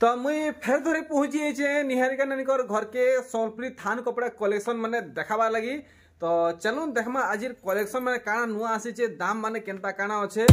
तो मुई फेर थे पहुँची जाइए निहारिका नानी घर के सम्बलपुरी थान कपड़ा कलेक्शन मैंने देखा लगी तो चलू देखमा आज कलेक्शन मैंने कण नुआ आसीचे दाम मैंने के काण अच्छे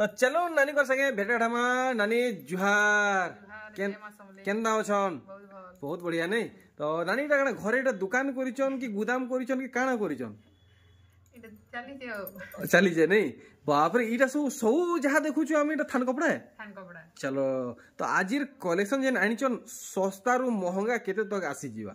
তো চলো নানি কর সঙ্গে ভেটে ঠামা নানি জুহার কেন্দা অছন বহুত বড়িয়া নেই তো নানি এটা কাটা ঘরে এটা দোকান করিছন কি গুদাম করিছন কি কানা করিছন চালিছে নেই বাপরে এটা সব সৌ যাহা দেখুছু আমি এটা থান কপড়া চলো তো আজির কলেকশন যেন আনিছন সস্তারু মহঙ্গা কেতে তক আসি যা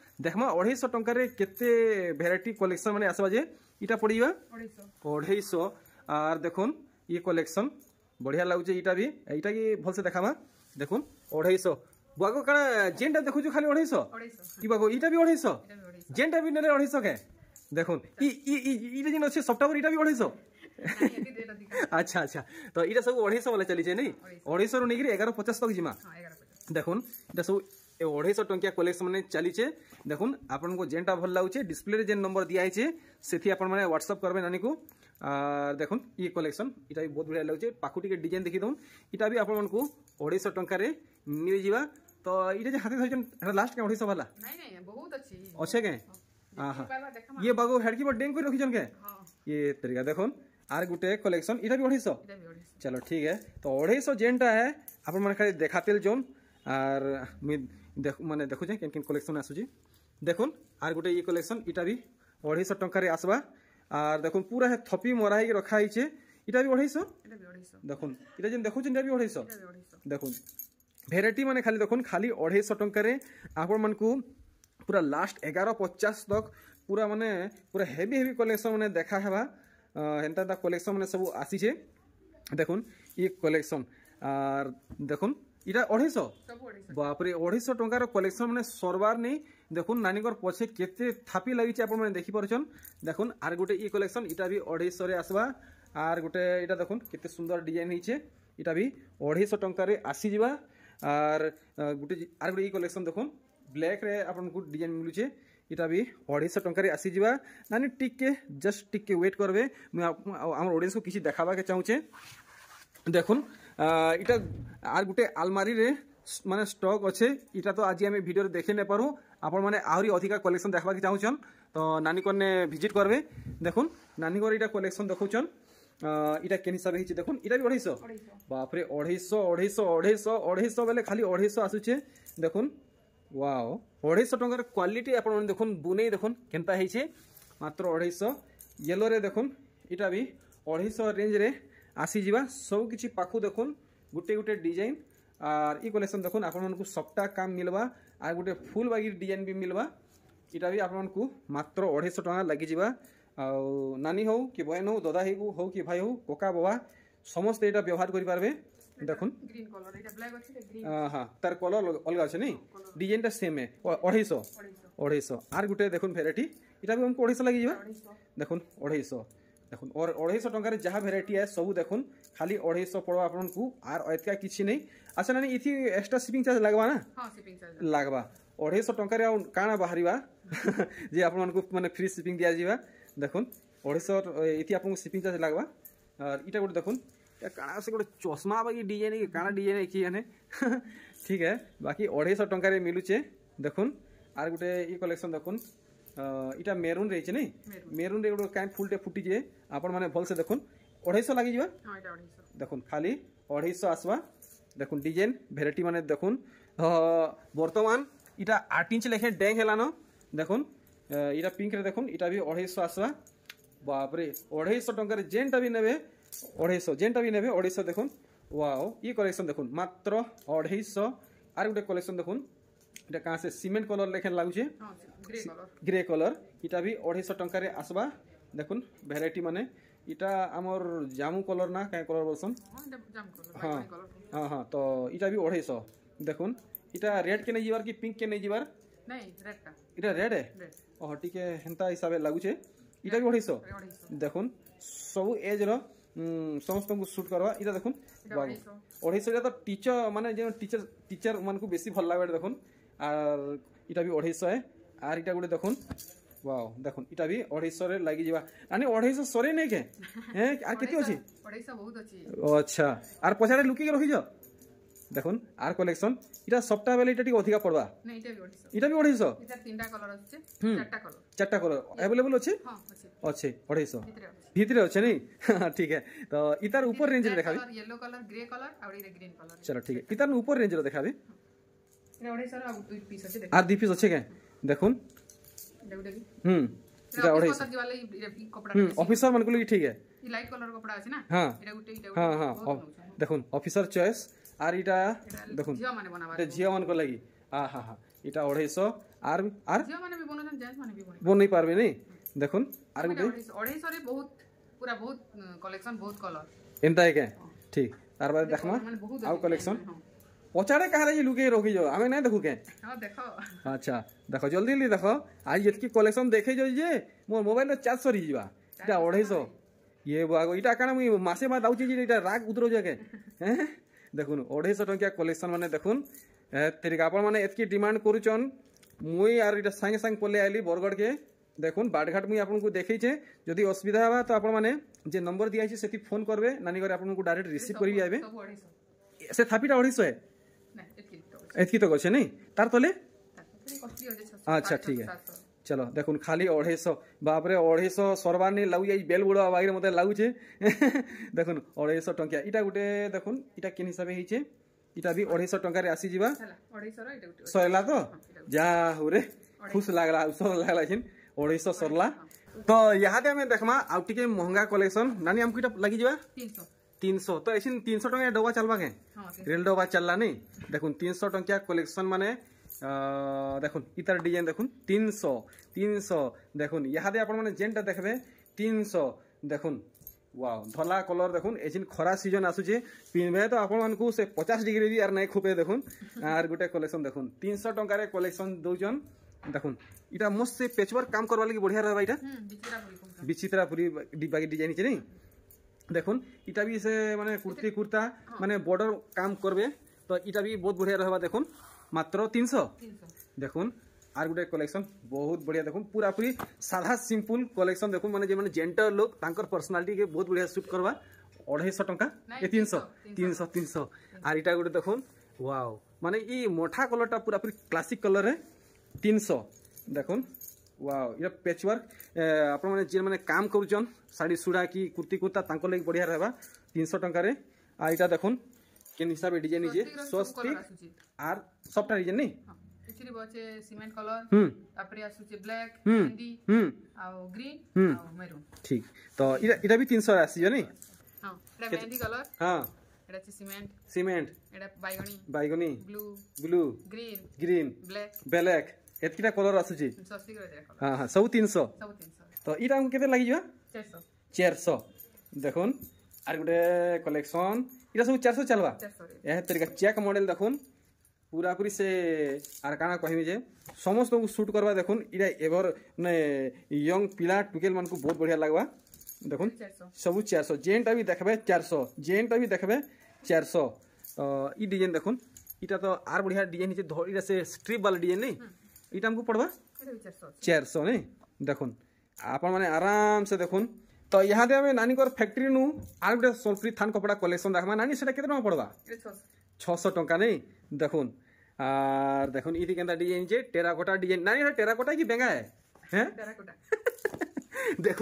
দেখমা অঢ়াইশ টাকার কেতে ভেরাইটি কলেকশন মানে আসবা যে এটা পড়ে অঢ়াইশ আর দেখুন ই কলেকশন বড়িয়া লাগুছে এটা বি এটা কি ভালসে দেখামা দেখুন অঢ়াইশ বুয়াগ কানা যেটা দেখুছ খালি অঢ়াইশ কি বাগো এটা বি অঢ়াইশ যেটা বি নেলে অঢ়াইশ কে দেখুন এটা যেন আছে সপ্তাহ এটা বি অঢ়াইশ আচ্ছা আচ্ছা তো এটা সব অঢ়াইশ বলে চলিছে নাই অঢ়াইশ রু নেই এগারো পচাশ তক যা দেখুন এটা সব ए अढ़ईश टाँचिया कलेक्शन मैंने चलीचे देख आपको जेनटा भल लगे डिस्प्ले जेन नंबर दिखाई से आप ह्वाट्सअप करेंगे नानी को देख ये कलेक्शन इटा भी बहुत बढ़िया लगे पाख टे डिजाइन देखीद इटा भी आपको अढ़ईश टकर तो ये हाथ धरी लास्ट क्या अढ़ईश भाला अच्छे क्या हाँ। ये बाबू हेडकी बड़ डेंग रखी क्या हाँ। ये तरीका देख आर गुटे कलेक्शन इटा भी अढ़ईश चलो ठीक है तो अढ़ईश जेनटा है आप देखा जो आर मुझ ମାନେ ଦେଖୁଛେ କେନ୍ କେନ୍ କଲେକ୍ସନ୍ ଆସୁଛି ଦେଖୁନ୍ ଆର୍ ଗୋଟେ ଇ କଲେକ୍ସନ୍ ଇଟା ବି ଅଢ଼େଇଶହ ଟଙ୍କାରେ ଆସ୍ବା ଆର୍ ଦେଖୁନ୍ ପୁରା ଥପି ମରା ହେଇକି ରଖା ହେଇଛେ ଇଟା ବି ଅଢ଼େଇଶହ ଦେଖୁନ୍ ଇଟା ଯେନ୍ ଦେଖୁଛନ୍ ଇଟା ବି ଅଢ଼େଇଶହ ଦେଖୁନ୍ ଭେରାଇଟି ମାନେ ଖାଲି ଦେଖୁନ୍ ଖାଲି ଅଢ଼େଇଶହ ଟଙ୍କାରେ ଆପଣମାନଙ୍କୁ ପୁରା ଲାଷ୍ଟ ଏଗାର ପଚାଶ ତକ୍ ପୁରା ମାନେ ପୁରା ହେଭି ହେଭି କଲେକ୍ସନ୍ ମାନେ ଦେଖା ହେବା ହେନ୍ତା ହେନ୍ତା କଲେକ୍ସନ୍ ମାନେ ସବୁ ଆସିଛେ দেখুন ই কলেকশন আর দেখুন ଇଟା ଅଢ଼େଇଶ ବାପରେ ଅଢ଼େଇଶ ଟଙ୍କାର କଲେକ୍ସନ ମାନେ ସର୍ବାର ନେଇ ଦେଖୁନ୍ ନାନୀଙ୍କର ପଛେ କେତେ ଥାପି ଲାଗିଛି ଆପଣମାନେ ଦେଖିପାରୁଛନ୍ ଦେଖୁନ୍ ଆର୍ ଗୋଟେ ଇ କଲେକ୍ସନ ଇଟା ବି ଅଢ଼େଇଶରେ ଆସ୍ବା ଆର୍ ଗୋଟେ ଇଟା ଦେଖୁନ୍ କେତେ ସୁନ୍ଦର ଡିଜାଇନ୍ ହେଇଛେ ଇଟା ବି ଅଢ଼େଇଶ ଟଙ୍କାରେ ଆସିଯିବା ଆର୍ ଗୋଟେ ଆର୍ ଗୋଟେ ଇ କଲେକ୍ସନ ଦେଖୁନ୍ ବ୍ଲାକ୍ରେ ଆପଣଙ୍କୁ ଡିଜାଇନ୍ ମିଳୁଛେ ଇଟା ବି ଅଢ଼େଇଶ ଟଙ୍କାରେ ଆସିଯିବା ନାନୀ ଟିକେ ଜଷ୍ଟ ଟିକେ ୱେଟ୍ କରବେ ମୁଁ ଆମର ଅଡ଼ିଏନ୍ସକୁ କିଛି ଦେଖାବାକେ ଚାହୁଁଛେ ଦେଖୁନ୍ ଇଟା ଆର୍ ଗୁଟେ ଆଲମାରିରେ ମାନେ ଷ୍ଟକ୍ ଅଛେ ଇଟା ତ ଆଜି ଆମେ ଭିଡ଼ିଓରେ ଦେଖି ନେପାରୁ ଆପଣମାନେ ଆହୁରି ଅଧିକା କଲେକ୍ସନ୍ ଦେଖ୍ବାକେ ଚାହୁଁଛନ୍ ତ ନାନୀକରନେ ଭିଜିଟ୍ କରବେ ଦେଖୁନ୍ ନାନୀକର ଇଟା କଲେକ୍ସନ୍ ଦେଖଉଛନ୍ ଇଟା କେନ୍ ହିସାବେ ହେଇଛେ ଦେଖୁନ୍ ଇଟା ବି ଅଢ଼େଇଶ ବାପ୍ରେ ଅଢ଼େଇଶ ଅଢ଼େଇଶ ଅଢ଼େଇଶ ଅଢ଼େଇଶ ବେଲେ ଖାଲି ଅଢ଼େଇଶ ଆସୁଛେ ଦେଖୁନ୍ ୱାଓ ଅଢ଼େଇଶ ଟଙ୍କାର କ୍ୱାଲିଟି ଆପଣମାନେ ଦେଖୁନ୍ ବୁନେଇ ଦେଖୁନ୍ କେନ୍ତା ହେଇଛେ ମାତ୍ର ଅଢ଼େଇଶ ୟେଲୋରେ ଦେଖୁନ୍ ଇଟା ବି ଅଢ଼େଇଶ ରେଞ୍ଜରେ ଆସିଯିବା ସବୁକିଛି ପାଖୁ ଦେଖୁନ୍ ଗୋଟେ ଗୋଟେ ଡିଜାଇନ୍ ଆର୍ ଇ କଲେକ୍ସନ୍ ଦେଖୁନ୍ ଆପଣମାନଙ୍କୁ ସପ୍ତାହ କାମ୍ ମିଲ୍ବା ଆର୍ ଗୋଟେ ଫୁଲ୍ ବାଗି ଡିଜାଇନ୍ ବି ମିଲ୍ବା ଇଟା ବି ଆପଣମାନଙ୍କୁ ମାତ୍ର ଅଢ଼େଇଶହ ଟଙ୍କା ଲାଗିଯିବା ଆଉ ନାନୀ ହଉ କି ବହେନ ହଉ ଦଦା ହେଇ ହଉ କି ଭାଇ ହଉ କକା ବବା ସମସ୍ତେ ଏଇଟା ବ୍ୟବହାର କରିପାରିବେ ଦେଖୁନ୍ ହଁ ତାର କଲର୍ ଅଲଗା ଅଛି ନାଇଁ ଡିଜାଇନ୍ଟା ସେମ୍ ହେ ଅଢ଼େଇଶହ ଅଢ଼େଇଶହ ଆର୍ ଗୋଟେ ଦେଖୁନ୍ ଭେରାଇଟି ଇଟା ବି ଆମକୁ ଅଢ଼େଇଶହ ଲାଗିଯିବା ଦେଖୁନ୍ ଅଢ଼େଇଶହ देख अढ़ टकर जहाँ भेर आए सब देख खाली अढ़ईश पड़वा आपन को आर अतिका कि नहीं अच्छा नानी इथी एक्स्ट्रा सिपिंग चार्ज लगवा ना लगवा अढ़ईश टकर कण बाहर जे आप मैंने फ्री सिपिंग दि जावा देख अढ़ आपको सिपिंग चार्ज लगवा इटा गोटे देखन कण से गोटे चश्मा बाकी डीजाइन है कण डीजाइन कि ठीक है बाकी अढ़ईश टकर मिलूचे देखुन आर गोटे ये कलेक्शन देखुन এটা মেরুন রয়েছে নাই মেরুন রে গোটে কাইন্ড ফুলটে ফুটিছে আপনার মানে ভালসে দেখুন অড়াইশো লাগি যা হ্যাঁ, দেখুন খালি অড়াইশো আসবা দেখুন ডিজাইন ভেরাইটি মানে দেখুন বর্তমান এটা আট ইঞ্চ লেখে ড্যাং হেলানো দেখুন এটা পিঙ্করে দেখুন এটা বি অঢ়াইশো আসবা বাপরে অড়াইশো টাকার যেটা বি নেবে অড়াইশো যেটা বি নেবে অড়াইশো দেখুন ওয়াও ই কলেকশন দেখুন মাত্র অড়াইশো আর গোটে কলেকশন দেখুন এটা କାଁ ସେ ସିମେଣ୍ଟ କଲର୍ ଲେଖେନ୍ ଲାଗୁଛେ ଗ୍ରେ କଲର୍ ଇଟା ବି ଅଢ଼େଇଶହ ଟଙ୍କାରେ ଆସ୍ବା ଦେଖୁନ୍ ଭେରାଇଟି ମାନେ ଇଟା ଆମର୍ ଜାମୁ କଲର୍ ନା କାଏଁ କଲର୍ ବୋଲ୍ସନ୍ ହଁ ହଁ ହଁ ତ ଇଟା ବି ଅଢ଼େଇଶହ ଦେଖୁନ୍ ଇଟା ରେଡ଼୍ କେ ନେଇ ଯିବାର୍ କି ପିଙ୍କ୍ କେ ନେଇ ଯିବାର୍ ଇଟା ରେଡ଼୍ ଏ ଓହ ଟିକେ ହେନ୍ତା ହିସାବେ ଲାଗୁଛେ ଇଟା ବି ଅଢ଼େଇଶହ ଦେଖୁନ୍ ସବୁ ଏଜ୍ର ସମସ୍ତଙ୍କୁ ସୁଟ୍ କରବା ଇଟା ଦେଖୁନ୍ ଅଢ଼େଇଶହ ଇଟା ତ ଟିଚର ମାନେ ଯେନ୍ ଟିଚର ଟିଚର ମାନଙ୍କୁ ବେଶୀ ଭଲ ଲାଗବା ଦେଖୁନ୍ আর ଇଟା ବି ଅଢ଼େଇଶହ ଏ ଆର୍ ଇଟା ଗୋଟେ ଦେଖୁନ୍ ୱାଓ ଦେଖୁନ୍ ଇଟା ବି ଅଢ଼େଇଶହରେ ଲାଗିଯିବା ଆନି ଅଢ଼େଇଶହ ସରେ ନାଇଁ କେଁ ହେଁ ଆର୍ କେତେ ଅଛି ଆଚ୍ଛା ଆର୍ লুকি ଲୁକିକି ରଖିଛ দেখুন আর কালেকশন এটা সবটা বেলে এটা ঠিক অধিকা পড়বা এটা বি অড়াইশো চারটা কলর অ্যাভেলেবল আছে আছে অড়াইশো ভিতরে আছে নেই ঠিক তো ইতার উপর রেঞ্জ দেখাবি চলো ঠিক ইতার উপর রেঞ্জ দেখাবি হ্যাঁ। আর দুই পিস আছে কে দেখুন হুম এটা অড়াই হুম অফিসার মানকু লাগি ঠিক আছে লাইট কলর কপড়া আছে না হ্যাঁ এটা গুটে এটা হ্যাঁ হ্যাঁ দেখুন অফিসার চয়েস আর এটা দেখুন ঝিয়া মানে বানাবা এটা ঝিয়া মানকু লাগি আ হা হা এটা 250 আর আর ঝিয়া মানে বি বনজন জাজ মানে বি বনই বনই পারবে নি দেখুন আর গুটে 250 রে বহুত পুরা বহুত কালেকশন বহুত কলর এন্তা কে ঠিক তার বাদে দেখমা আর কালেকশন পচাড়ে কাহারে যে লুকে রখি যাও আমি নাই দেখু কে আচ্ছা দেখো জলদি জলদি দেখো আজ যেতকি কলেকশন দেখে যাও যে মো মোবাইল চার্জ সরি যা এটা অড়াইশো ইয়ে বাগো এটা কারণ মুই মাসে মা দাউছি যে এটা রাগ উতরো যাকে হ্যাঁ দেখুন অড়াইশো টঙ্কিয়া কলেকশন মানে দেখুন তেরিকা আপন মানে এতকি ডিমান্ড করুছন মুই আর এটা সাঙ্গে সাঙ্গে পলে আইলি বরগড়কে দেখুন বাটঘাট মুই আপনার দেখেছে যদি অসুবিধা হবা তো আপনার মানে যে নম্বর দিয়েছে সেটি ফোন করবে নানি ঘরে আপনার ডাইরেক্ট রিসিভ করি আইবে সে থাপিটা অড়াইশো এতকি তক আছে নাই তার তলে আচ্ছা ঠিক আছে চলো দেখুন খালি অঢ়াইশো বাপরে অঢ়াইশো সর্বানি লাগুছে এই বেল বুড়া বাইরে মতো লাগুছে দেখুন অঢ়াইশো টঙ্কা এটা গোটে দেখুন এটা কেন হিসাবে হয়েছে এটা বি অঢ়াইশো টঙ্কার আসিযা সরলা তো হ্যাঁ, যা হুরে খুশ লাগলা উৎসব লাগলা ছিন অঢ়াইশো সরলা হ্যাঁ। তো ইহাতে আমি দেখমা আউ টিকে মহঙ্গা কলেকশন নানি আমি এটা লাগিযা তিনশো তিনশো তো এই তিনশো টঙ্কা ডবা চালবা কে রেল ডবা চাললা নেই দেখুন তিনশো টঙ্কিয়া কলেকশন মানে দেখুন ইতার ডিজাইন দেখুন তিনশো তিনশো দেখুন ইহাদে আপনার যেটা দেখবে তিনশো দেখুন ওয়াও ধলা কলর দেখুন এছিন খরা সিজন আসুছে পিনবে তো আপনার সে পচাশ ডিগ্রি বি আর নাই খুবে দেখুন আর গোটে কলেকশন দেখুন তিনশো টঙ্কার কলেকশন দৌছন দেখুন এটা মস্ত সে পেচওয়ার্ক কাম করবার লাগে বঢ়িয়া রহবা এটা বিচিত্রাপুরী ডিবাগি ডিজাইন আছে নেই দেখুন এটা भी से माने कुर्ती कुर्ता माने बॉर्डर काम करबे तो इटा भी बहुत बढ़िया रहबा देखुन मात्र 300 देखुन আর গোটে কলেকশন বহুত বড়িয়া দেখুন পুরাপুরি সাধা সিম্পল কলেকশন দেখুন মানে যে মানে জেন্টর লোক তাঙ্কর পার্সোনালিটি কে বহুত বড়িয়া সুট করবা 250 টাকা এ 300 300 300 আর এটা গোটে দেখুন ওয়াও মানে এই মোটা কলরটা পুরাপুরি ক্লাসিক কলরে 300 দেখুন ওয়াও এটা প্যাচ ওয়ার্ক আপনার যে মানে কাম করছেন শাড়ি সুড়া কি কুর্তি কুর্তা তাঁর লাগে বড়িয়া রহবা তিনশো টাকার আর এটা দেখুন কেন হিসাবে ডিজাইন হয়েছে স্বস্তিক আর সবটা ডিজাইন নেই ଏଥିରେ ବଚେ ସିମେଣ୍ଟ କଲର ତାପରେ ଆସୁଛି ବ୍ଲାକ୍ ହିନ୍ଦୀ ଆଉ ଗ୍ରୀନ ଆଉ ମେରୁନ୍ ଠିକ ତ ଏଇଟା ଏଇଟା ବି 300 ରେ ଆସିବ ନାଇଁ ହଁ ଏଟା ମେହେନ୍ଦି କଲର ହଁ ଏଟା ଅଛି ସିମେଣ୍ଟ ସିମେଣ୍ଟ ଏଟା ବାଇଗଣୀ ବାଇଗଣୀ blue blue green green black black एतकिटा कलर आसु छी 300 सिगरे हां हां सब 300 सब 300 तो इटा केते लागि जो 400 400 देखुन आर गुटे कलेक्शन इटा सब 400 चलवा 400 एह तरीका चेक मॉडल देखुन पूरा पूरी से आर काना कहिमे जे समस्त को शूट करबा देखुन इटा एवर ने यंग पिला टुकेल मान को बहुत बढ़िया लागबा देखुन 400 सब 400 जेंटा भी देखबे 400 जेंटा भी देखबे 400 तो ई डिजाइन देखुन इटा तो आर बढ़िया डिजाइन छै धोरी से स्ट्रिप वाला डिजाइन नहीं यहाँ को पड़वा चार शह नहीं देख आप आराम से देख तो यहाँ दे नानी फैक्ट्री नु आर गोटे सोलफ्री थान कपड़ा कलेक्शन देखा नानी से पड़वा छःश टा नहीं देख आर देख ये के डिजाइन जे टेराकोटा डिजाइन नानी टेराकोटा कि बेगा है देख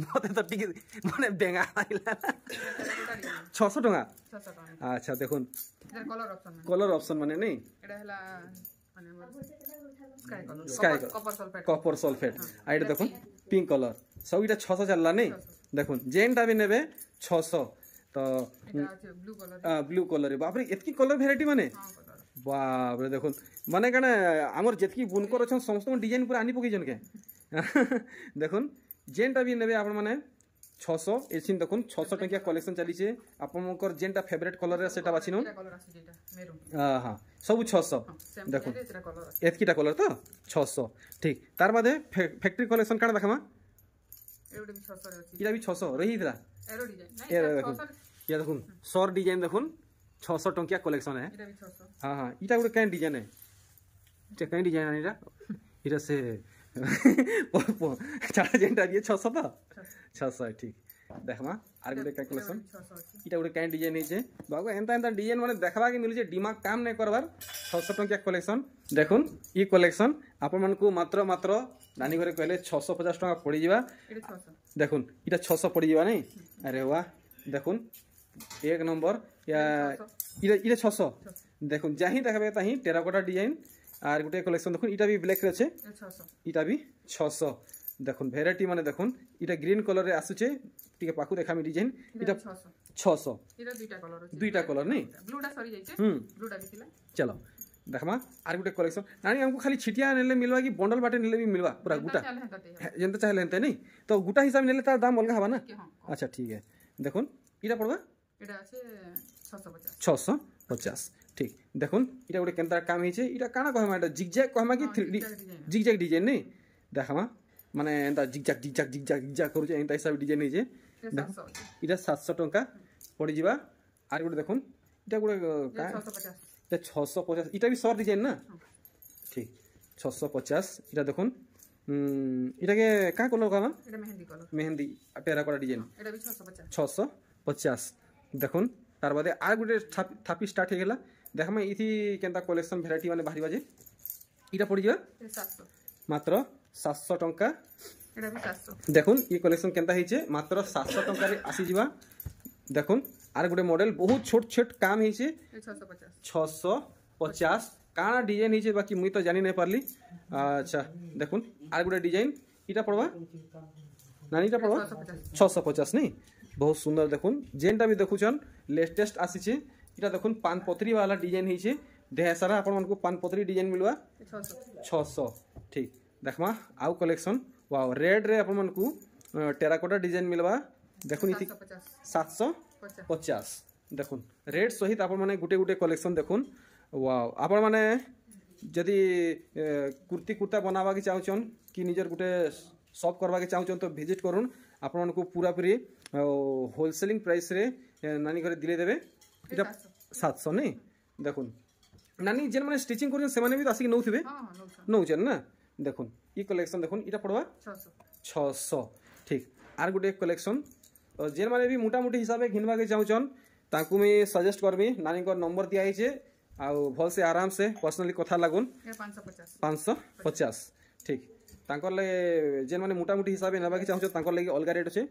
मत तो मैं बेगा छः टाँग अच्छा देख ସ୍କାଏ କପର ସଲଫେଟ୍ ଆଉ ଏଇଟା ଦେଖୁନ୍ ପିଙ୍କ୍ କଲର୍ ସବୁ ଇଟା ଛଅଶହ ଚାଲିଲା ନାଇଁ ଦେଖୁନ୍ ଯେନ୍ଟା ବି ନେବେ ଛଅଶହ ତ ବ୍ଲୁ କଲର୍ ବାପରେ ଏତ୍କି କଲର୍ ଭେରାଇଟି ମାନେ ବାପରେ ଦେଖୁନ୍ ମାନେ କାଣା ଆମର ଯେତ୍କି ବୁନକର ଅଛନ୍ ସମସ୍ତଙ୍କ ଡିଜାଇନ୍ ପୁରା ଆଣି ପକେଇଛନ୍ କେ ଦେଖୁନ୍ ଯେନ୍ଟା ବି ନେବେ ଆପଣମାନେ ছশো এসিন দেখুন ছশো টঙ্কিয়া কলেকশন চালিছে আপনার যেটা ফেভরেট কলর সেটা বাছি নুন হ্যাঁ সবু ছশো হ্যাঁ, দেখুন এতকিটা কলর তো ছশো ঠিক তার বাদে ফ্যাক্টরি কলেকশন কাটা দেখামা এটা বি ছশো রহিলা দেখুন ইয়া দেখুন সর ডিজাইন দেখুন ছশো টঙ্কিয়া কলেকশন হ্যাঁ হ্যাঁ এটা গোটে কেন ডিজাইন হ্যাঁ কেন ডিজাইন এটা এটা সে চার যেটা দিয়ে ছশো তো ছশো ঠিক দেখমা আর গোটে ক্যালকুলেসন এটা গোটে কাইন ডিজাইন হয়েছে বাবু এনতা এনতা ডিজাইন মানে দেখবাকে মিলুছে ডিমাগ কাম নাই করবার ছশো টঙ্কিয়া কলেকশন দেখুন ই কলেকশন ଆପଣମାନଙ୍କୁ ମାତ୍ର ମାତ୍ର ନାନୀ ଘରେ କହିଲେ ଛଅଶହ ପଚାଶ ଟଙ୍କା ପଡ଼ିଯିବା ଦେଖୁନ୍ ଇଟା ଛଅଶହ ପଡ଼ିଯିବା ନାଇଁ ଆରେ ୱା ଦେଖୁନ୍ ଏକ ନମ୍ବର ଇଟା ଇଟା ଛଅଶହ ଦେଖୁନ୍ ଯାହିଁ ଦେଖବେ ତାହିଁ ଟେରାକୋଟା ଡିଜାଇନ୍ আর গোটে কলেকশন দেখুন এটা ব্ল্যাক আছে এটা বি 600 দেখুন ভেরাইটি মানে দেখুন এটা গ্রিন কলর আসুছে টিকে পাখু পাকু আমি ডিজাইন এটা 600 দুইটা কলর নেই হুম চলো দেখমা আর গোটে কলেকশন নানি আমি খালি ছিটিয়া নেলে মিলবা কি বন্ডল বাটে নেলে মিলবা পুরা গোটা যেন চাইলে হেনতে হ্যাঁ, নেই তো গোটা হিসাবে নেলে তার দাম অলগা হবা না আচ্ছা ঠিক আছে দেখুন এটা পড়বা এটা আছে ছশো ছশো 650 ঠিক দেখুন এটা গোটে কেন্তা কাম ହେଇଛେ এটা କାଣା କହେମା ଏଟା ଜିଗ୍ଜାକ୍ କହେମା କି ଥ୍ରୀ ଜିଗ୍ଜାକ୍ ଡିଜାଇନ୍ ନାଇଁ ଦେଖ୍ମା ମାନେ ଏନ୍ତା ଜିଗ୍ଜାକ୍ ଜିଗ୍ଜାକ୍ ଜିଗ୍ଜାକ୍ ଜିଗ୍ଜାକ୍ କରୁଛେ ଏନ୍ତା ହିସାବରେ ଡିଜାଇନ୍ ହେଇଛେ ଇଟା ସାତଶହ ଟଙ୍କା ପଡ଼ିଯିବା ଆର୍ ଗୋଟେ ଦେଖୁନ୍ ଇଟା ଗୋଟେ ଇଟା ଛଅଶହ ପଚାଶ ଇଟା ବି ସର୍ ଡିଜାଇନ୍ ନା ଠିକ୍ ଛଅଶହ ପଚାଶ ଇଟା ଦେଖୁନ୍ ইটাকে কা কলর কামা মেহেন্দি টেরাকোটা ডিজাইন ছশো পচাশ দেখুন তার বাদে আর গোটে থাপি স্টার্ট হয়ে গেলা ଦେଖ୍ମା ଇଥି କେନ୍ତା କଲେକ୍ସନ୍ ଭେରାଇଟି ମାନେ ବାହାରିବା ଯେ ଇଟା ପଡ଼ିଯିବା ମାତ୍ର ସାତଶହ ଟଙ୍କା দেখুন এই কলেকশন কেনতা হয়েছে মানে মাত্র সাতশো টাকার আসিযা দেখুন আর গোটে মডেল বহু ছোট ছোট কাম হয়েছে ছশো পচাশ কানা ডিজাইন হয়েছে বাকি মুই তো জানি না পারলি আচ্ছা দেখুন আর গোটে ডিজাইন এটা পড়বা নানিটা পড়বা ছশো পচাশ নেই বহু সুন্দর দেখুন যেটা বি দেখুছন লেটেস্ট আসিছে এটা দেখুন পানপত্রী वाला ডিজাইন হয়েছে ঢের সারা আপনার পানপত্রী ডিজাইন মিলবা ছশো ঠিক দেখমা আউ কলেকশন ওয়াও রেড্রে আপনার টেরাকোটা ডিজাইন মিলবা দেখুন ইতি সাতশো পচাশ দেখুন রেড সহিত আপনার গোটে গোটে কলেকশন দেখুন ওয়াও আপনার মানে যদি কুর্তি কুর্তা বনাবাকে চাহুছন কি নিজের গোটে সপ করবাকে চাহুছন তো ভিজিট করুন আপনার পুরাপুরি হোলসেলিং প্রাইসরে নানি ঘরে দিলে দেবে এটা সাতশো নেই দেখুন নানি যে মানে স্টিচিং করছেন সেমানে বি আসিকি নউথিবে নৌছেন না দেখুন ই কালেকশন দেখুন এটা পড়বা ছশো ঠিক আর গোটে কালেকশন যে মানে বি মোটামুটি হিসাবে ঘিনবাকে চাহুছন তাঁকু মুই সজেস্ট করবি নানি নম্বর দিয়া হয়েছে ଆଉ ଭଲସେ ଆରାମସେ ପର୍ସନାଲି କଥା ଲାଗୁନ୍ ପାଞ୍ଚଶହ ପଚାଶ ଠିକ୍ ତାଙ୍କର ଲାଗି ଯେନ୍ମାନେ ମୋଟାମୋଟି ହିସାବରେ ନେବାକେ ଚାହୁଁଛ ତାଙ୍କର অলগা রেট ରେଟ୍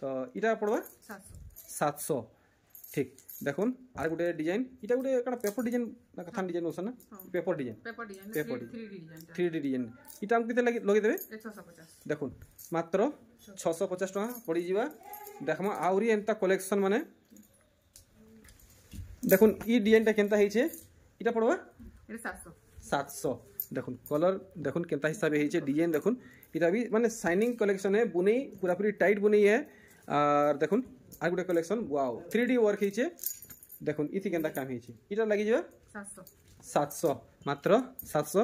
তো এটা পড়বা সাতশো ସାତଶହ ঠিক দেখুন আর গোটে ডিজাইন এটা গোটে কারণ পেপর ডিজাইন না কাথান ডিজাইন হচ্ছে না paper design paper design paper design three D design এটা আমি কেতে লগাই দেবে দেখুন মাত্র ছশো পচাশ টাকা পড়িযা দেখমা আহরি এন্তা কলেকশন মানে দেখুন ই ডিজাইনটা কেনতা হয়েছে এটা পড়বা সাতশো দেখুন কলর দেখুন কেনতা হিসাবে হয়েছে ডিজাইন দেখুন এটা বি মানে সাইনিং কলেকশনে বুনেই পুরাপুরি টাইট বুনেই হ্যাঁ আর দেখুন আর গোটে collection wow three D work হয়েছে দেখুন ইতি কেনটা কাম হয়েছে এটা লাগিযে সাতশো মাত্র সাতশো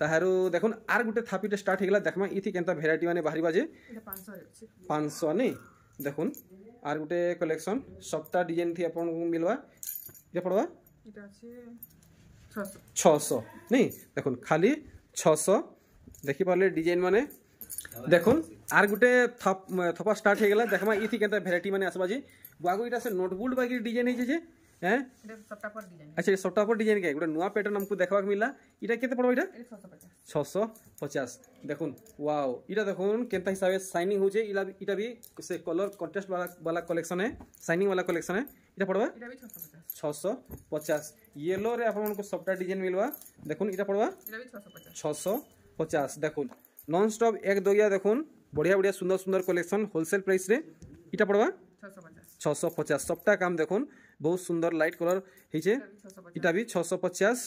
তাহারু দেখুন আর গোটে থাপিটা স্টার্ট হয়ে গেল দেখমা ইতি কেনটা ভেরাইটি মানে বাহারি বাজে পাঁচশো নি দেখুন আর গোটে কলেকশন সবটা ডিজাইন থি আপনার মিলবা এটা পড়বা ছশো নি দেখুন খালি ছশো পারলে ডিজাইন মানে দেখুন আর গোটে থপা স্টার্ট হয়ে গেল দেখা ইথি কেন ভেরাইটি মানে আসবা যে বুয়াগু এটা সে নোটবুল বাকি ডিজাইন হয়েছে যে হ্যাঁ আচ্ছা সবটা পর ডিজাইন কে গোটে নূয়া প্যাটার্ন আমি দেখবাক মিললা এটা কে পড়বো এটা ছশো পচাশ দেখুন ওয়াও এটা দেখুন কেনটা হিসাবে সাইনিং হচ্ছে এটা সে কলর কন্টেস্ট বালা কলেকশন সাইনিং বা কলেকশন এটা পড়বা ছশো পচাশ ইয়েলো রে আপনার সবটা ডিজাইন মিলবা দেখুন এটা পড়বা ছশো পচাশ দেখুন নন স্টপ এক দইয়া দেখুন বড়িয়া বড়িয়া সুন্দর সুন্দর কলেকশন হোলসেল প্রাইসে এটা পড়বা ছশো পচাশ সবটা কাম দেখুন বহুত সুন্দর লাইট কলর হয়েছে এটা বি ছশো পচাশ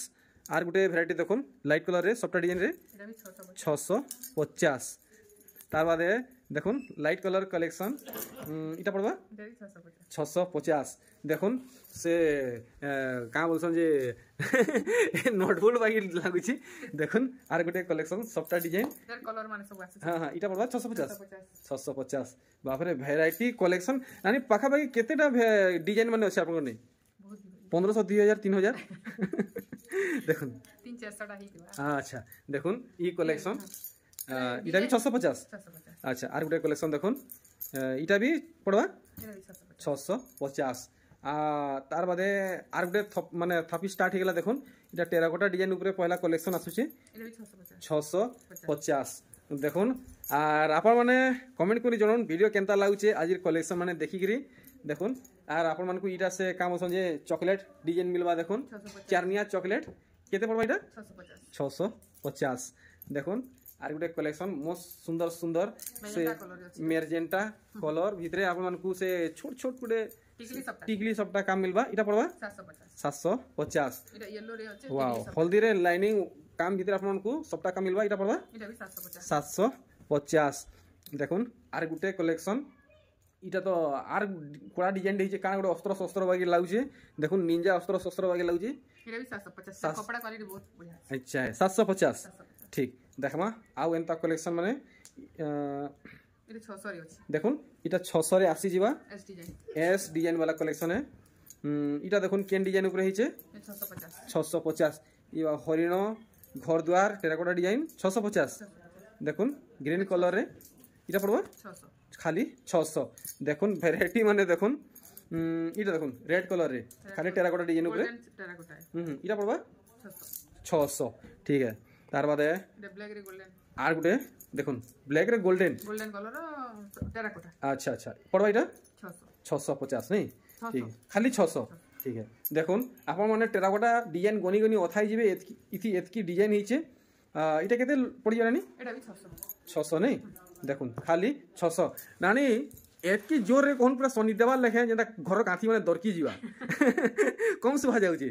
আর গোটে ভেরাইটি দেখুন লাইট কলরের সবটা ডিজাইনরে ছশো পচাশ তার বাদে দেখুন লাইট কলর কলেকশন এটা পড়বা ছশো পচাশ দেখুন সে কাঁ বলছেন যে নোটবুল বাকি লাগুছি দেখুন আর গোটে কলেকশন সবটা ডিজাইন মানে হ্যাঁ হ্যাঁ এটা পড়বা ছশো পচাশ ছশো পচাশ বাপরে ভেরাইটি কলেকশন আমি পাখাপাখি কেতেটা ডিজাইন মানে আছে আপনার নেই পনেরোশো দুই হাজার তিন হাজার দেখুন আচ্ছা দেখুন ই কলেকশন হ্যাঁ, হ্যাঁ। এটা কি ছশো পচাশ আচ্ছা আর গোটা কলেকশন দেখুন এটা বি পড়বা ছশ পচাশ তার বাদে আর গোটে মানে থাপি স্টার্ট হয়ে গেল দেখুন এটা টেরাকোটা ডিজাইন উপরে পয়লা কলেকশন আসুছে ছশো পচাশ দেখুন আর আপন মানে কমেন্ট করে জনান ভিডিও কেনতা লাগুছে আজ কলেকশন মানে দেখিকি দেখুন আর আপন মানুষ এটা সে কাম অছন যে চকলেট ডিজাইন মিলবা দেখুন চারনিয়া চকলেট কেতে পড়বা এটা ছশো পচাশ দেখুন আর গোটে কলেকশন মোস্ট সুন্দর সুন্দর সে মেরজেন্টা কলর ভিতরে আপনার সে ছোট ছোট গোটে টিকলি সবটা কাম মিলবা এটা পড়বা সাতশো পচাশ ওয়াও হলদি রে লাইনিং কাম ভিতরে আপনার সবটা কাম মিলবা এটা পড়বা সাতশো পচাশ দেখুন আর গোটে কলেকশন এটা তো আর কোড়া ডিজাইন দিয়েছে কারণ গোটে অস্ত্র শস্ত্র বাকি লাগুছে দেখুন নিঞ্জা অস্ত্র শস্ত্র বাকি লাগুছে আচ্ছা সাতশো পচাশ ঠিক দেখমা আউ এন্তা কলেকশন মানে দেখুন এটা ছশরে আসি যা এস ডিজাইন বালা কলেকশন এটা দেখুন কেন ডিজাইন উপরে হয়েছে ছশো পচাশ ইবা হরিণ ঘর দুয়ার টেরাকোটা ডিজাইন ছশো পচাশ দেখুন গ্রিন কলরের এটা পড়ব খালি ছশো দেখুন ভ্যারাইটি মানে দেখুন এটা দেখুন রেড কলরের খালি টেরাকোটা ডিজাইন উপরে হুম এটা পড়বা ছশো ঠিক আছে তার বাদে আর গোটে দেখুন ব্ল্যাক রে গোল্ডেন আচ্ছা আচ্ছা পড়বা এটা ছশো পচাশ নেই ঠিক খালি ছশো ঠিক আছে দেখুন আপন মানে টেরাকোটা ডিজাইন গনি গনি অথাই যাবে ইতি এতকি ডিজাইন হয়েছে এটা কেতে পড়ি যাবে নি ছশো নেই দেখুন খালি 600 নানি এতকি জোর রে কখন পুরা সনি দেবার লেখে যেটা ঘর কাঁথি মানে দরকি যা কম শুভা যাচ্ছে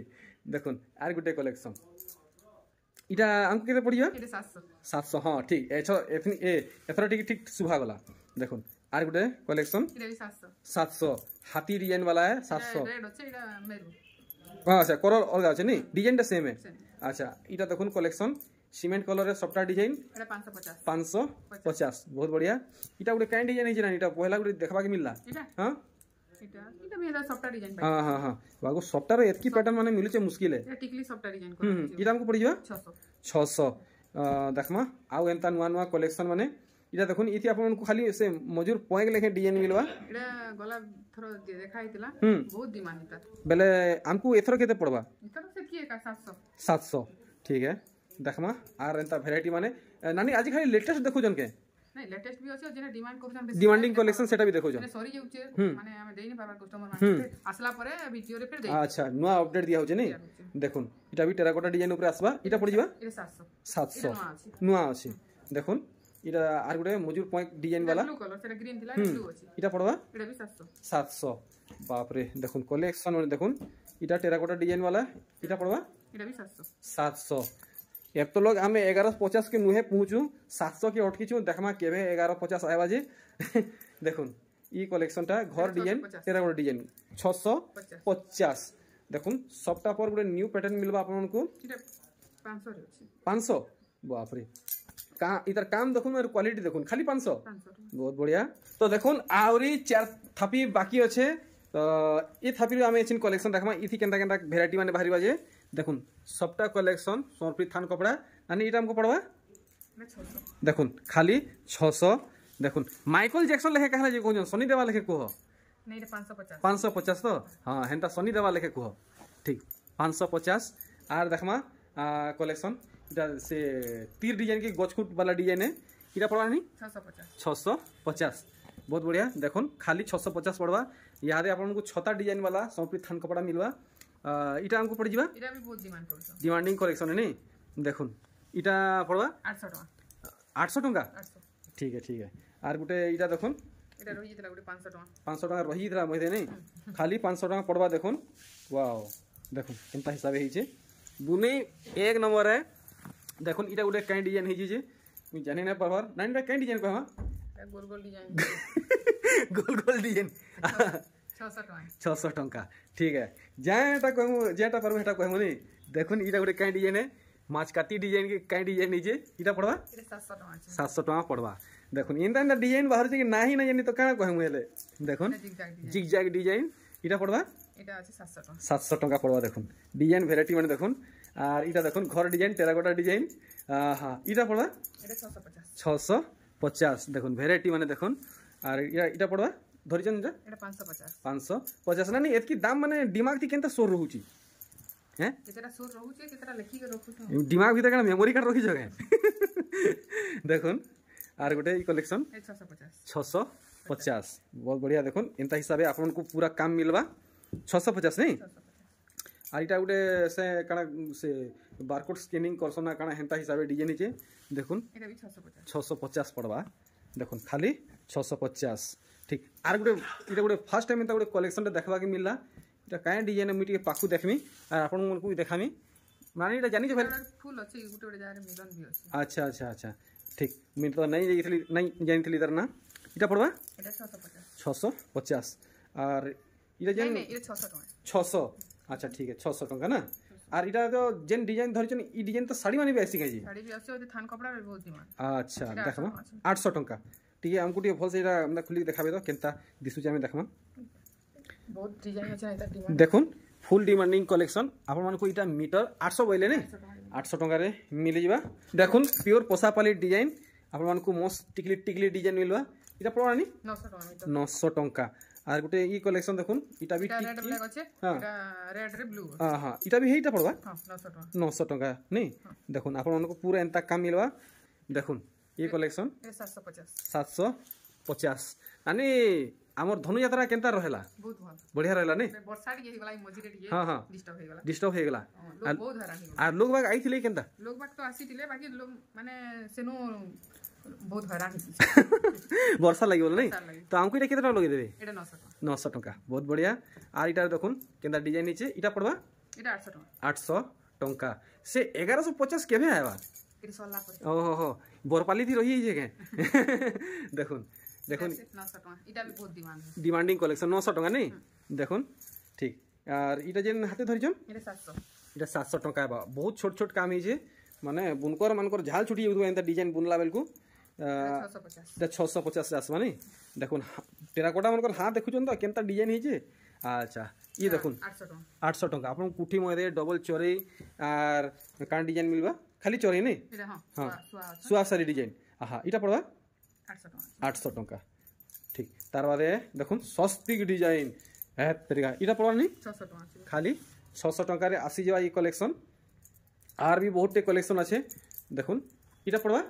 দেখুন আর গোটে কলেকশন ଇଟା ଆମକୁ କେତେ ପଡ଼ିଯିବା ସାତଶହ ହଁ ଠିକ୍ ଏଥର ଏଥର ଟିକେ ଠିକ୍ ଶୁଭାଗଲା ଦେଖୁନ୍ আর গোটে কলেকশন সাতশো হাতি ডিজাইন বালা সাতশো হ্যাঁ আচ্ছা কলর অলগা আছে নি হ্যাঁ, ডিজাইনটা সেম আচ্ছা এটা দেখুন কলেকশন সিমেন্ট কলরের সবটা ডিজাইন পাঁচশো পচাশ বহুত বড়িয়া এটা গোটে কাইন ডিজাইন হয়েছে না এটা পহলা গোটে দেখবাকে মিললা হ্যাঁ ଏଟା ଏଟା ବି ଏଟା ସଫ୍ଟା ଡିଜାଇନ୍ ପାଇଁ ହଁ ହଁ ହଁ ବାଗୁ ସଫ୍ଟାରେ ଏତକି ପ୍ୟାଟର୍ନ ମାନେ ମିଲୁଛେ ମୁସ୍କିଲ ଏ ଟିକଲି ସଫ୍ଟା ଡିଜାଇନ୍ କରା ହେଇଛି ଏଟା ଆମକୁ ପଡ଼ିଯିବା 600 600 ଦେଖମା ଆଉ ଏନ୍ତା ନୂଆ ନୂଆ କଲେକ୍ସନ ମାନେ ଇଟା ଦେଖୁନ ଇତି ଆପଣଙ୍କୁ ଖାଲି ସେ ମଜୁର ପଏଙ୍କ ଲେଖେ ଡିଜାଇନ୍ ମିଲବା ଏଟା ଗଲା ଥର ଦେଖା ହେଇଥିଲା ବହୁତ ଡିମାଣ୍ଡ ହେଇତା ବେଲେ ଆମକୁ ଏଥର କେତେ ପଡ଼ବା ଏଥର ସେତକି ଏକା 700 700 ठीक है देखमा आर एंता भेराइटी माने नानी आज खाली लेटेस्ट देखु जन के ନାଇଁ ଲେଟେଷ୍ଟ ବି ଅଛି ଯେଟା ଡିମାଣ୍ଡ କରୁଛନ୍ତି ଡିମାଣ୍ଡିଂ କଲେକ୍ସନ ସେଟା ବି ଦେଖୁଛନ୍ତି ସରି ଯାଉଛି ମାନେ ଆମେ ଦେଇନି ପାରବା କଷ୍ଟମର ମାନେ ଆସିଲା ପରେ ଭିଡିଓରେ ଫେର ଦେଇ ଆଚ୍ଛା ନୂଆ ଅପଡେଟ ଦିଆ ହଉଛି ନାଇଁ ଦେଖୁନ ଏଟା ବି ଟେରାକୋଟା ଡିଜାଇନ ଉପରେ ଆସିବା ଏଟା ପଡିଯିବା 700 700 ନୂଆ ଅଛି ଦେଖୁନ এটা আর গোটে মজুর পয়েন্ট ডিজাইন বালা এটা পড়বা সাতশো বাপরে দেখুন কলেকশন দেখুন এটা টেরাকোটা ডিজাইন বালা এটা পড়বা সাতশো এত লোক আমি এগারো એગાર પચાસ કે નુહે પહોંચું સાતશો કે અટકી છું દેખમા કેવે એગાર પચાસ দেখুন ই কলেকশনটা ঘর ডিজাইন গোটে ডিজাইন ছশো পচাশ দেখুন সবটা পর গোটে নিউ প্যাটার্ন মিলব আপনার পাঁচশো বাপরে ইতার কাম দেখুন আর কোয়ালিটি দেখুন খালি পাঁচশো বহুত বড়িয়া তো দেখুন আহরি চার থাপি বাকি অছে তো ই থাপি আমি এছিন কলেকশন রাখমা ইথি কেনটা কেনটা ভেরাইটি মানে বাহারিবা যে দেখুন সবটা কলেকশন সমর্পিত থান কপড়া নানি এটা আমাকে পড়বা দেখুন খালি ছশো দেখুন মাইকেল জ্যাকসন লেখে কাহলা যে কোজন শনি দেওয়া লেখে কুহ পাঁচশো পচাশ তো হ্যাঁ হেনটা শনি দেওয়া লেখে কুহ ঠিক পাঁচশো পচাশ আর দেখমা কলেকশন এটা সে তীর ডিজাইন কি গছকুট বালা ডিজাইন এটা পড়বা নি ছশো পচাশ बहुत बढ़िया देखो खाली छः सौ पचास पड़वा यहाँ आपको छता डिजाइन वाला समर्पित थान कपड़ा मिलवा इटा हमको पड़ जीवा इटा भी बहुत डिमांड पड़ता डिमांडिंग कलेक्शन है नहीं देखूँ इटा पड़वा 800 टोंग 800 टोंग का ठीक है ठीक है आर गुटे इटा देखूँ इटा रोही इतना गुटे 500 टोंग 500 टोंग रोही इतना मुझे नहीं खाली 500 टोंग पड़वा देखूँ वाओ देखूँ कितना हिसाब है इसे बुने एक नंबर है देखूँ इटा गुटे कैंड डिजाइन है जीजे मैं जाने ना पड़वा नाइन रे कैंड डिजाइन को गोल गोल डिजाइन गोल गोल डिजाइन 600 টাকা 600 টাকা ঠিক আছে জ্যাটা কো জ্যাটা পরবে এটা কোনি দেখুন ইটা গরে কাই ডিজাইন মাছ কাতি ডিজাইন কি কাই ডিজাইন ইটা পড়বা 700 টাকা 700 টাকা পড়বা দেখুন ইনটা ডিজাইন বাইরে থেকে নাহি না নি তো কেন কোহেলে দেখুন জিগজ্যাগ ডিজাইন ইটা পড়বা এটা আছে 700 টাকা 700 টাকা পড়বা দেখুন ডিজাইন ভেরাইটি মানে দেখুন আর ইটা দেখুন ঘর ডিজাইন 13টা ডিজাইন আ হ্যাঁ ইটা পড়বা এটা 650 650 দেখুন ভেরাইটি মানে দেখুন আর ইটা পড়বা ধরিছেন এটা এটা 550 550 না নি এতকি দাম মানে দিমাগ তি কেনতা সোর রহুচি হ্যাঁ যেটা সোর রহুচি সেটা লিখি কে রখুছো দিমাগ ভিতরে কেন মেমরি কার্ড রখিছো কেন দেখুন আর গোটে ই কলেকশন 650 650 বহুত বড়িয়া দেখুন এনতা হিসাবে আপনকু পুরা কাম মিলবা 650 নাই আর এটা গোটে সে কানা সে বারকোড স্ক্যানিং করছো না কানা হেনতা হিসাবে ডিজাইন ইছে দেখুন এটা বি 650 650 পড়বা দেখুন খালি 650 ঠিক আর গোটে এটা গোটে ফার্স্ট টাইম এটা গোটে কলেকশনটা দেখবাকে মিললা এটা কাঁ ডিজাইন আমি টিকে পাখু দেখমি আর আপনার দেখামি মানে এটা জানি ভাই ফুল আছে গোটে গোটে জায়গায় মিলন ভি আছে আচ্ছা আচ্ছা আচ্ছা ঠিক মুই তো নাই যাইছিলি নাই জানিছিলি তার না এটা পড়বা এটা 650 আর এটা জানি না এটা আচ্ছা ঠিক আছে ছশো টাকা না আর এটা তো যে ডিজাইন ধরছেন এই ডিজাইন তো শাড়ি মানে বেশি আসি শাড়ি বি আসি থান কপড়া বহুত ডিমান্ড আচ্ছা দেখো 800 টাকা ଟିକେ ଆମକୁ ଟିକେ ଭଲସେ ଏଇଟା ଏନ୍ତା ଖୋଲିକି ଦେଖାବେ ତ କେନ୍ତା ଦିଶୁଛି ଆମେ ଦେଖ୍ମା ଦେଖୁନ୍ ফুল ডিমান্ডিং কলেকশন আপনার এটা মিটর আটশো বইলে নে আটশো টাকার মিলিযা দেখুন পিওর পোষাপালি ডিজাইন আপনার মস্ত টিকলি টিকলি ডিজাইন মিলবা এটা পড়া নি নশো টঙ্কা আর গোটে ই কলেকশন দেখুন এটা বি হ্যাঁ হ্যাঁ এটা বি হেইটা পড়বা নশো টঙ্কা নেই দেখুন আপনার পুরা এন্তা কাম মিলবা দেখুন ये कलेक्शन सात सौ पचास आनी आमर धनु यात्रा केनता रहला बढ़िया रहला ने वर्षा डी हेगला मझिरे डी हां हां डिस्टर्ब हेगला डिस्टर्ब हेगला लोग बहुत हरान हेगला आ लोग बाग आई थिले केनता लोग बाग तो आसी थिले बाकी लोग माने सेनो बहुत हरान वर्षा लागि बोल नहीं तो हमको इटा केतना लगे देबे एटा 900 900 टका बहुत बढ़िया आर इटा देखुन केनता डिजाइन नीचे इटा पड़बा इटा 800 टका 800 टका से 1150 केबे आयबा बरपाली थी रही जगह देखुन देखुन डिमांड डिमांडिंग कलेक्शन 900 टका नहीं हम्म। देख ठीक आर इटा जेन हाते धरि जों इटा 700 इटा 700 बहुत छोट छोट काम है जे बुनकर मानकर झाल छुट्टी उ एंत डिजाइन बुनला बेलकु 650 इटा पचास आसमा नहीं देखुन टेराकोटा मानकर हाँ देखु तो त डिजाइन है अच्छा ये देखुन 800 800 टका आपन कुठी मय डबल चोरी आर कान डिजाइन मिलबा খালি চরেই নে হ্যাঁ সুয়া শাড়ি ডিজাইন আহা এটা পড়বা আটশো টাকা ঠিক তার বাদে দেখুন সস্তিক ডিজাইন হ্যাঁ এটা পড়বা নি খালি ছশো টাকার আসি যাওয়া এই কলেকশন আর বি বহুটে কলেকশন আছে দেখুন এটা পড়বা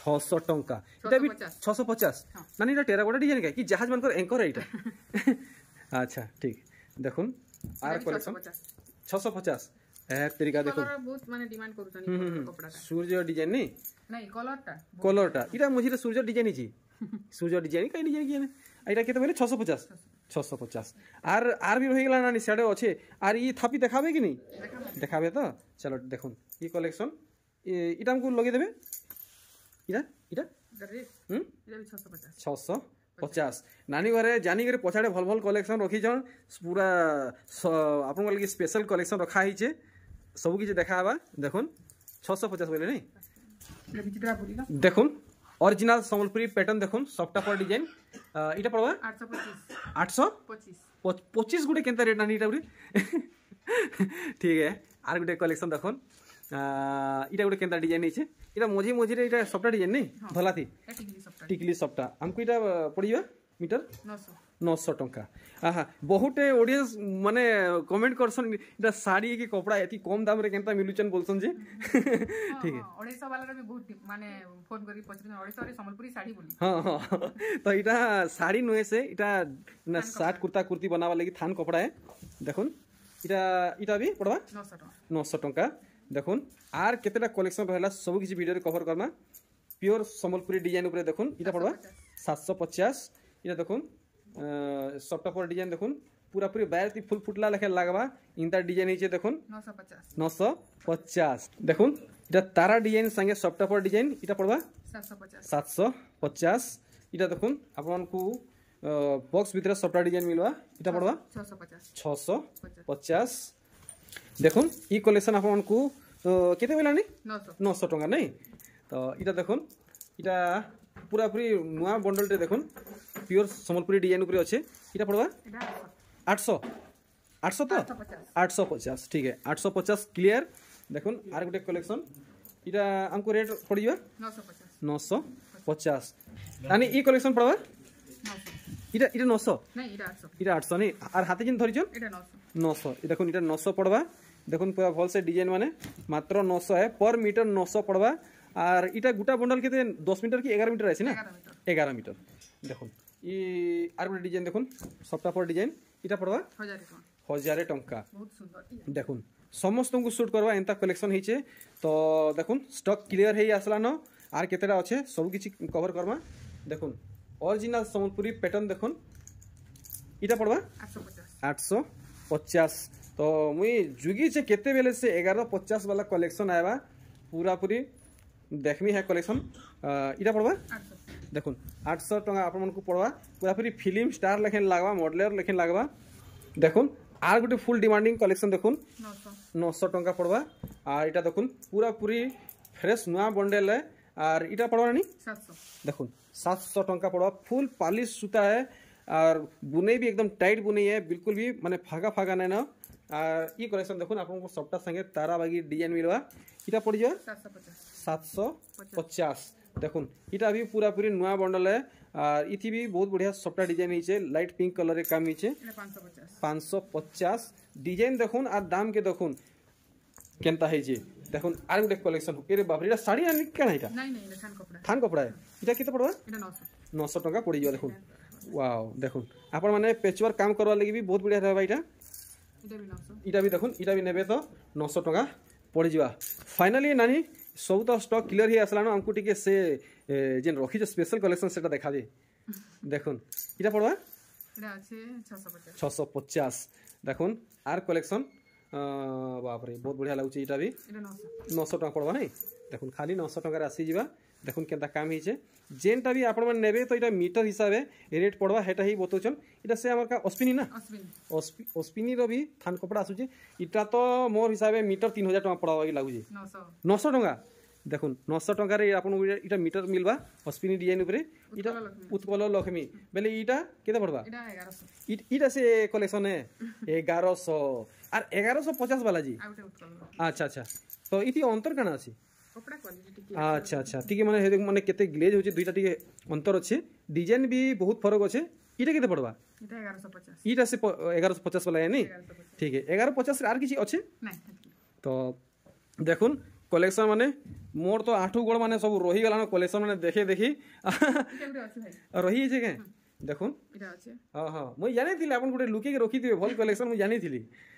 ছশো টঙ্কা এটা বি ছশো পচাশ হ্যাঁ। না এটা টেরাকোটা ডিজাইন কি জাহাজ মানকর এঙ্কর এইটা আচ্ছা ঠিক দেখুন আর কলেকশন ছশো পচাশ ଏହା ତେରିକା ଦେଖ ସୂର୍ଯ୍ୟ ଡିଜାଇନ ନାଇଁ କଲରଟା ଏଇଟା ମଝିରେ ସୂର୍ଯ୍ୟ ଡିଜାଇନ ହେଇଛି ସୂର୍ଯ୍ୟ ଡିଜାଇନ କାଇଁ ଡିଜାଇନ କିଏ ଏଇଟା କେତେ ବୋଲେ ଛଅଶହ ପଚାଶ ଛଅଶହ ପଚାଶ ଆର୍ ଆର୍ ବି ରହିଗଲା ନାନି ସିଆଡ଼େ ଅଛେ ଆର୍ ଇ ଥାପି ଦେଖାବେ କି ନାଇଁ ଦେଖାବେ ତ ଚାଲ ଦେଖୁନ୍ ଇ କଲେକ୍ସନ୍ ଇଟା ଆମକୁ ଲଗେଇଦେବେ ଇଟା ଇଟା ଛଅଶହ ପଚାଶ ନାନୀ ଘରେ ଜାନିକରି ପଛାଡ଼େ ଭଲ ଭଲ କଲେକ୍ସନ୍ ରଖିଛନ୍ ପୁରା ଆପଣଙ୍କ ଲାଗି ସ୍ପେଶାଲ କଲେକ୍ସନ୍ ରଖା ହେଇଛେ সবু কিছু দেখা হবা দেখুন ছশো পচাশ ବୋଇଲେ ନାଇଁ দেখুন অরিজিনাল সম্বলপুরী প্যাটার্ন দেখুন সফটা পর ডিজাইন এটা পড়বা আটশো পঁচিশ গুটে কেনতা রেট নানি এটা গোটে ঠিক আর গোটে কলেকশন দেখুন এটা গোটে কেনতা ডিজাইন হয়েছে এটা মঝি মঝিরে এটা সফটা ডিজাইন নেই হ্যাঁ। ধলাতি টিকলি সফটা আমি এটা পড়ি মিটার নশো ନଅଶହ ଟଙ୍କା ଆହା ବହୁଟେ ଓଡ଼ିଏନ୍ସ ମାନେ କମେଣ୍ଟ କରସନ୍ ଏଇଟା ଶାଢ଼ୀ କି କପଡ଼ା ଏତିକି କମ୍ ଦାମରେ କେନ୍ତା ମିଲୁଛନ୍ ବୋଲସନ୍ ଯେ ଠିକ୍ ଓଡ଼ିଶା ବାଲାର ବି ବହୁତ ମାନେ ଫୋନ୍ କରି ପଚାରୁଛନ୍ତି ଓଡ଼ିଶାରେ ସମ୍ବଲପୁରୀ ଶାଢ଼ୀ ବୋଲି ହଁ ହଁ ତ ଏଇଟା ଶାଢ଼ୀ ନୁହେଁ ସେ ଏଇଟା ନା ସାର୍ଟ କୁର୍ତ୍ତା କୁର୍ତ୍ତି ବନାବା ଲାଗି ଥାନ କପଡ଼ା ହେ ଦେଖୁନ୍ ଏଇଟା ଏଇଟା ବି ପଡ଼ବା ନଅଶହ ଟଙ୍କା ଦେଖୁନ୍ ଆର୍ କେତେଟା କଲେକ୍ସନ୍ ରହିଲା ସବୁ କିଛି ଭିଡ଼ିଓରେ କଭର କରମା ପିଓର ସମ୍ବଲପୁରୀ ଡିଜାଇନ୍ ଉପରେ ଦେଖୁନ୍ ଏଇଟା ପଡ଼ବା ସାତଶହ ପଚାଶ ଏଇଟା ଦେଖୁନ୍ सफ्टफोर डिजाइन देखुन पूरा पूरी बैर ती फुल फुटला लेखे लगवा इनता डिजाइन हिचे देखुन 950 950 देखुन इटा तारा डिजाइन संगे सफ्टफोर डिजाइन इटा पड़वा 750 750 इटा देखुन आपन को बॉक्स भीतर डिजाइन मिलवा इटा पड़वा 650 पचास देखुन ई कलेक्शन आपन को केते मिलानी 900 900 टका नै तो इटा देखुन इटा পুরাপুরি নূয়া বন্ডলটে দেখুন পিওর সম্বলপুরী ডিজাইন উপরে অছে এটা পড়বা আটশো আটশো তো আটশো পচাশ ঠিক আটশো পচাশ ক্লিয়ার দেখুন আর গোটে কলেকশন এটা আমি রেট পড়িযা নশো পচাশ তাহলে ই কলেকশন পড়বা এটা এটা নশো এটা আটশো নেই আর হাতে যেন ধরিছ নশো দেখুন এটা নশো পড়বা দেখুন পুরা ভালসে ডিজাইন মানে মাত্র নশো হ্যাঁ পর মিটার নশো পড়বা আর এটা গোটা বন্ডাল খেতে দশ মিটার কি এগারো মিটার আছে না এগারো মিটার দেখুন ই আর গোটা ডিজাইন দেখুন সবটা পর ডিজাইন এটা পড়বা হাজারে টঙ্কা দেখুন সমস্ত সুট করবা এনতা কলেকশন হয়েছে তো দেখুন স্টক ক্লিয়ার হয়ে আসলান আর কেতেটা অছে সব কিছু কভার করবা দেখুন অরিজিনাল সম্বলপুরী প্যাটার্ন দেখুন এটা পড়বা আটশো পচাশ তো মুই যুগিছে কেতে বেলে সে এগারো পচাশ বালা কলেকশন আয়বা পুরাপুরি দেখমি হ্যা কলেকশন ইটা পড়বা দেখুন আটশো টাকা আপনার পড়বা পুরাপুরি ফিল্ম স্টার লেখেন লাগবা মডেলের লেখেন লাগবা দেখুন আর গোটে ফুল ডিমান্ডিং কলেকশন দেখুন নশো টাকা পড়বা আর এটা দেখুন পুরাপুরি ফ্রেশ নূয়া বন্ডেল আর এটা পড়বা নি দেখুন সাতশো টাকা পড়বা ফুল পালিশ সুতা है और बुनई भी एकदम टाइट बुनई है बिल्कुल भी मैंने फागा फागा नहीं ना और ये कलेक्शन देखो आप सबटा संगे ताराबागी डिजाइन मिलवा इटा पड़ जाए सातश पचास দেখুন এটা भी पूरा पूरी नुआ बंडल है और इति भी बहुत बढ़िया सफ्टा डिजाइन है लाइट पिंक कलर रे काम है पाँच पचास डिजाइन देखुन और दाम के देखुन केनता है आर गोटे कलेक्शन ए बापरे एटा साड़ी आनी केना एटा नहीं थान कपड़ा है एटा केते पड़वा एटा 900 900 टका पड़ी वाओ देखुन आपन माने काम करवा लागि भी बहुत बढ़िया रहबा एटा एटा भी 900 एटा भी देखुन तो 900 टका पड़ी जवा फाइनली नानी ସବୁ ତ ଷ୍ଟକ୍ କ୍ଲିୟର୍ ହେଇ ଆସିଲାନ ଆମକୁ ଟିକେ ସେ ଯେନ୍ ରଖିଛ ସ୍ପେଶାଲ କଲେକ୍ସନ୍ ସେଟା ଦେଖାବେ ଦେଖୁନ୍ ଇଟା ପଡ଼୍ବା ଛଅଶହ ପଚାଶ ଦେଖୁନ୍ ଆର୍ କଲେକ୍ସନ୍ ବାପରେ ବହୁତ ବଢ଼ିଆ ଲାଗୁଛି ଏଇଟା ବି ନଅଶହ ଟଙ୍କା ପଡ଼ବା ନାଇଁ ଦେଖୁନ୍ ଖାଲି ନଅଶହ ଟଙ୍କାରେ ଆସିଯିବା দেখুন কেনা কাম হয়েছে যেটা বি আপনার মানে নেবে তো এটা মিটার হিসাবে রেট পড়বা সেটা হি বতাউছন এটা সে আমার অশ্বিনী না অশ্বিনীর বি থান কপড়া আসুছে এটা তো মোর হিসাবে মিটার তিন হাজার টাকা পড়া লাগুছে নশো টাকা দেখুন নশো টাকার আপনার এটা মিটার মিলবা অশ্বিনী ডিজাইন উপরে এটা উৎপল লক্ষ্মী বেলে ইটা কেতে পড়বা ইটা সে কলেকশনে এগারোশো আর এগারোশো পচাশ বালাজি আচ্ছা আচ্ছা তো ইটি অন্তর কেন আছে কপড়া কোয়ালিটি আচ্ছা আচ্ছা ঠিক মানে হে মানে কতে গ্লেজ হচি দুইটা টিকে অন্তর আছে ডিজাইন বি বহুত फरक আছে ইটা কতে পড়বা ইটা 1150 ইটা সে 1150 বলায়ানি ঠিক আছে 1150 আর কি আছে নাই তো দেখুন কালেকশন মানে মোর তো আঠো গড় মানে সব রই লাগা কালেকশন মানে দেখে দেখে রইছে কেন দেখুন এটা আছে হ্যাঁ হ্যাঁ মই জানিছিলি আপন গুটে লুকি রেখে দিবে বল কালেকশন মই জানিছিলি